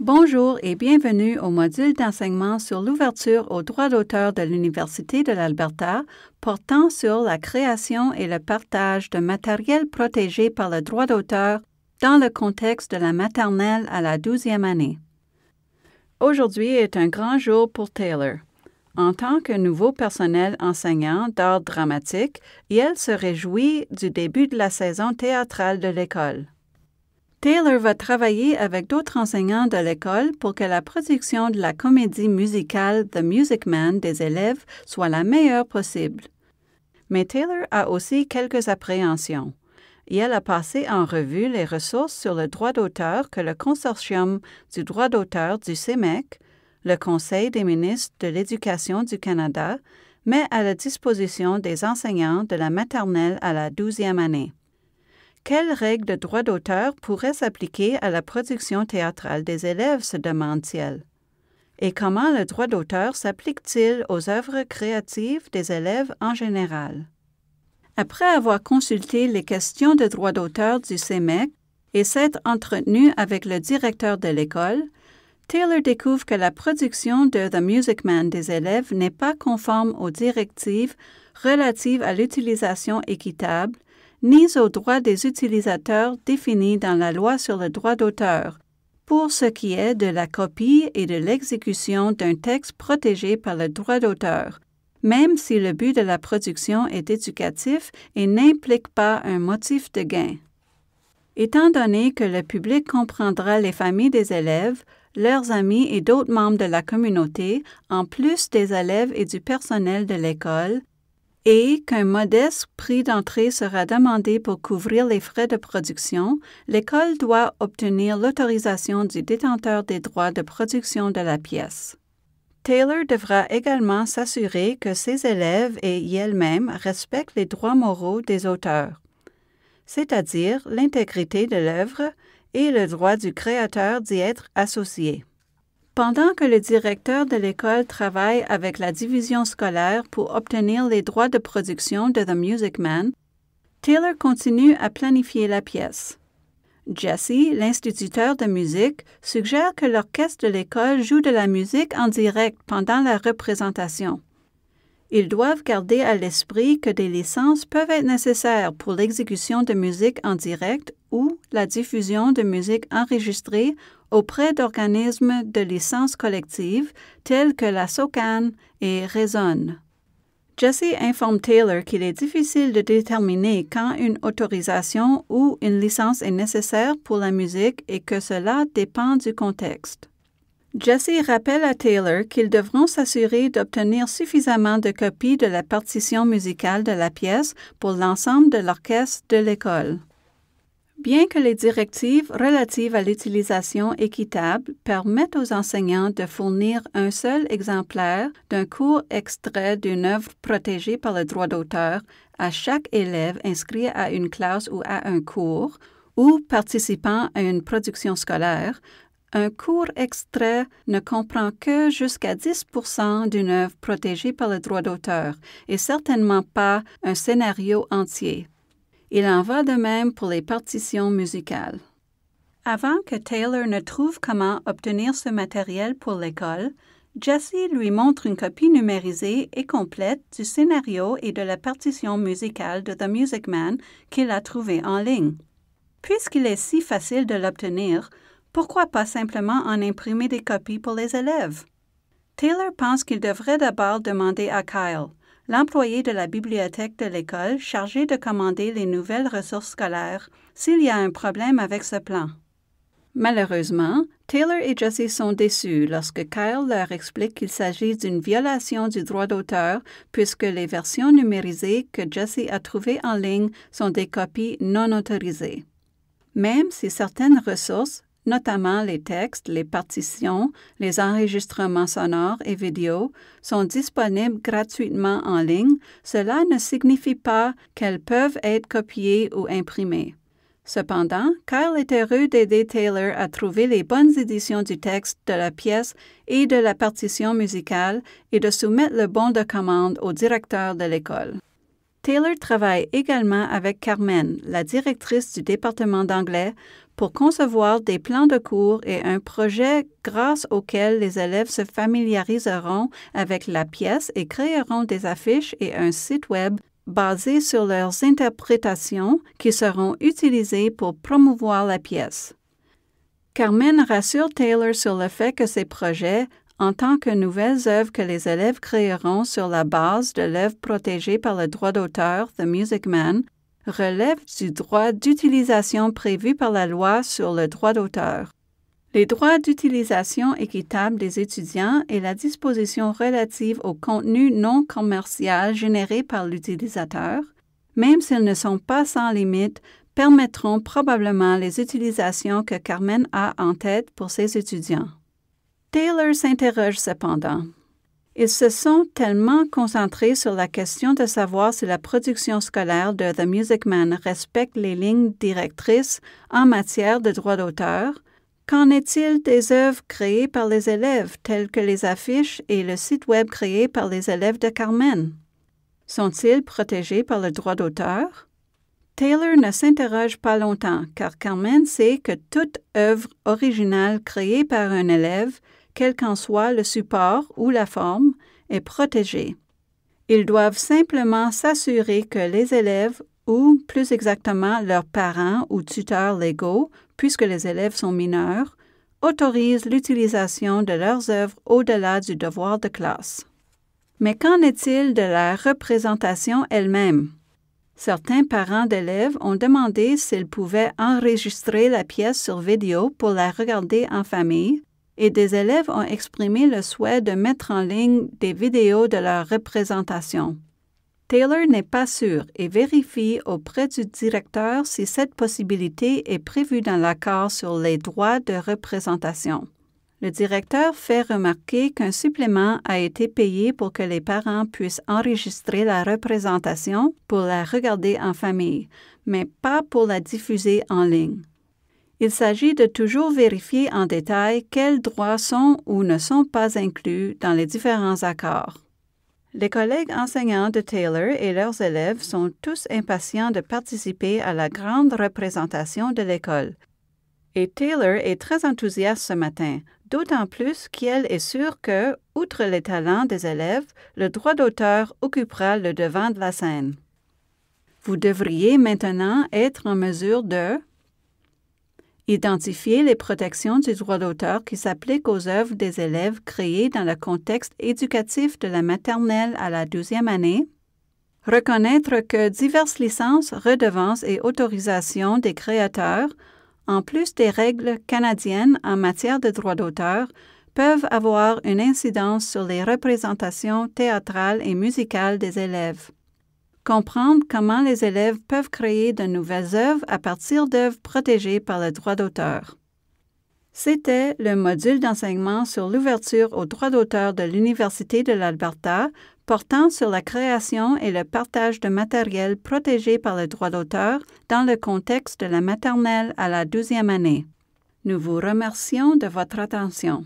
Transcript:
Bonjour et bienvenue au module d'enseignement sur l'ouverture aux droits d'auteur de l'Université de l'Alberta portant sur la création et le partage de matériel protégé par le droit d'auteur dans le contexte de la maternelle à la douzième année. Aujourd'hui est un grand jour pour Taylor. En tant que nouveau personnel enseignant d'art dramatique, elle se réjouit du début de la saison théâtrale de l'école. Taylor va travailler avec d'autres enseignants de l'école pour que la production de la comédie musicale The Music Man des élèves soit la meilleure possible. Mais Taylor a aussi quelques appréhensions et elle a passé en revue les ressources sur le droit d'auteur que le consortium du droit d'auteur du CEMEC, e le Conseil des ministres de l'Éducation du Canada, met à la disposition des enseignants de la maternelle à la douzième année. Quelles règles de droit d'auteur pourraient s'appliquer à la production théâtrale des élèves, se demande t Et comment le droit d'auteur s'applique-t-il aux œuvres créatives des élèves en général? Après avoir consulté les questions de droit d'auteur du CEMEC e et s'être entretenu avec le directeur de l'école, Taylor découvre que la production de The Music Man des élèves n'est pas conforme aux directives relatives à l'utilisation équitable ni aux droits des utilisateurs définis dans la loi sur le droit d'auteur, pour ce qui est de la copie et de l'exécution d'un texte protégé par le droit d'auteur, même si le but de la production est éducatif et n'implique pas un motif de gain. Étant donné que le public comprendra les familles des élèves, leurs amis et d'autres membres de la communauté, en plus des élèves et du personnel de l'école, et qu'un modeste prix d'entrée sera demandé pour couvrir les frais de production, l'école doit obtenir l'autorisation du détenteur des droits de production de la pièce. Taylor devra également s'assurer que ses élèves et elle-même respectent les droits moraux des auteurs, c'est-à-dire l'intégrité de l'œuvre et le droit du créateur d'y être associé. Pendant que le directeur de l'école travaille avec la division scolaire pour obtenir les droits de production de The Music Man, Taylor continue à planifier la pièce. Jesse, l'instituteur de musique, suggère que l'orchestre de l'école joue de la musique en direct pendant la représentation. Ils doivent garder à l'esprit que des licences peuvent être nécessaires pour l'exécution de musique en direct ou la diffusion de musique enregistrée auprès d'organismes de licence collective tels que la SOCAN et Raison. Jesse informe Taylor qu'il est difficile de déterminer quand une autorisation ou une licence est nécessaire pour la musique et que cela dépend du contexte. Jesse rappelle à Taylor qu'ils devront s'assurer d'obtenir suffisamment de copies de la partition musicale de la pièce pour l'ensemble de l'orchestre de l'école. Bien que les directives relatives à l'utilisation équitable permettent aux enseignants de fournir un seul exemplaire d'un cours extrait d'une œuvre protégée par le droit d'auteur à chaque élève inscrit à une classe ou à un cours ou participant à une production scolaire, un cours extrait ne comprend que jusqu'à 10 d'une œuvre protégée par le droit d'auteur et certainement pas un scénario entier. Il en va de même pour les partitions musicales. Avant que Taylor ne trouve comment obtenir ce matériel pour l'école, Jesse lui montre une copie numérisée et complète du scénario et de la partition musicale de The Music Man qu'il a trouvé en ligne. Puisqu'il est si facile de l'obtenir, pourquoi pas simplement en imprimer des copies pour les élèves? Taylor pense qu'il devrait d'abord demander à Kyle l'employé de la bibliothèque de l'école chargé de commander les nouvelles ressources scolaires s'il y a un problème avec ce plan. Malheureusement, Taylor et Jesse sont déçus lorsque Kyle leur explique qu'il s'agit d'une violation du droit d'auteur puisque les versions numérisées que Jesse a trouvées en ligne sont des copies non autorisées. Même si certaines ressources, notamment les textes, les partitions, les enregistrements sonores et vidéos, sont disponibles gratuitement en ligne, cela ne signifie pas qu'elles peuvent être copiées ou imprimées. Cependant, Kyle est heureux d'aider Taylor à trouver les bonnes éditions du texte, de la pièce et de la partition musicale et de soumettre le bon de commande au directeur de l'école. Taylor travaille également avec Carmen, la directrice du département d'anglais, pour concevoir des plans de cours et un projet grâce auquel les élèves se familiariseront avec la pièce et créeront des affiches et un site web basés sur leurs interprétations qui seront utilisées pour promouvoir la pièce. Carmen rassure Taylor sur le fait que ces projets, en tant que nouvelles œuvres que les élèves créeront sur la base de l'œuvre protégée par le droit d'auteur The Music Man, relève du droit d'utilisation prévu par la loi sur le droit d'auteur. Les droits d'utilisation équitable des étudiants et la disposition relative au contenu non commercial généré par l'utilisateur, même s'ils ne sont pas sans limite, permettront probablement les utilisations que Carmen a en tête pour ses étudiants. Taylor s'interroge cependant. Ils se sont tellement concentrés sur la question de savoir si la production scolaire de The Music Man respecte les lignes directrices en matière de droit d'auteur. Qu'en est-il des œuvres créées par les élèves, telles que les affiches et le site web créé par les élèves de Carmen? Sont-ils protégés par le droit d'auteur? Taylor ne s'interroge pas longtemps, car Carmen sait que toute œuvre originale créée par un élève quel qu'en soit le support ou la forme, est protégé. Ils doivent simplement s'assurer que les élèves, ou plus exactement leurs parents ou tuteurs légaux, puisque les élèves sont mineurs, autorisent l'utilisation de leurs œuvres au-delà du devoir de classe. Mais qu'en est-il de la représentation elle-même? Certains parents d'élèves ont demandé s'ils pouvaient enregistrer la pièce sur vidéo pour la regarder en famille, et des élèves ont exprimé le souhait de mettre en ligne des vidéos de leur représentation. Taylor n'est pas sûr et vérifie auprès du directeur si cette possibilité est prévue dans l'accord sur les droits de représentation. Le directeur fait remarquer qu'un supplément a été payé pour que les parents puissent enregistrer la représentation pour la regarder en famille, mais pas pour la diffuser en ligne il s'agit de toujours vérifier en détail quels droits sont ou ne sont pas inclus dans les différents accords. Les collègues enseignants de Taylor et leurs élèves sont tous impatients de participer à la grande représentation de l'école. Et Taylor est très enthousiaste ce matin, d'autant plus qu'elle est sûre que, outre les talents des élèves, le droit d'auteur occupera le devant de la scène. Vous devriez maintenant être en mesure de Identifier les protections du droit d'auteur qui s'appliquent aux œuvres des élèves créées dans le contexte éducatif de la maternelle à la deuxième année. Reconnaître que diverses licences, redevances et autorisations des créateurs, en plus des règles canadiennes en matière de droit d'auteur, peuvent avoir une incidence sur les représentations théâtrales et musicales des élèves comprendre comment les élèves peuvent créer de nouvelles œuvres à partir d'œuvres protégées par le droit d'auteur. C'était le module d'enseignement sur l'ouverture au droit d'auteur de l'Université de l'Alberta portant sur la création et le partage de matériel protégé par le droit d'auteur dans le contexte de la maternelle à la 12e année. Nous vous remercions de votre attention.